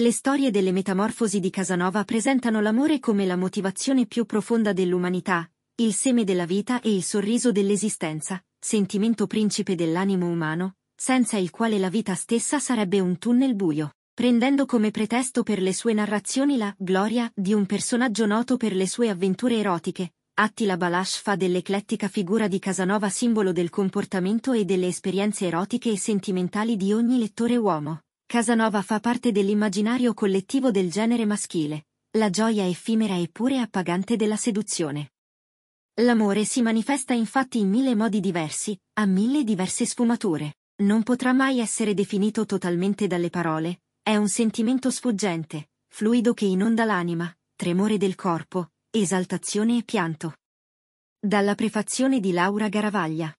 Le storie delle metamorfosi di Casanova presentano l'amore come la motivazione più profonda dell'umanità, il seme della vita e il sorriso dell'esistenza, sentimento principe dell'animo umano, senza il quale la vita stessa sarebbe un tunnel buio, prendendo come pretesto per le sue narrazioni la gloria di un personaggio noto per le sue avventure erotiche. Attila Balash fa dell'eclettica figura di Casanova simbolo del comportamento e delle esperienze erotiche e sentimentali di ogni lettore uomo. Casanova fa parte dell'immaginario collettivo del genere maschile, la gioia effimera eppure appagante della seduzione. L'amore si manifesta infatti in mille modi diversi, a mille diverse sfumature. Non potrà mai essere definito totalmente dalle parole, è un sentimento sfuggente, fluido che inonda l'anima, tremore del corpo, esaltazione e pianto. Dalla prefazione di Laura Garavaglia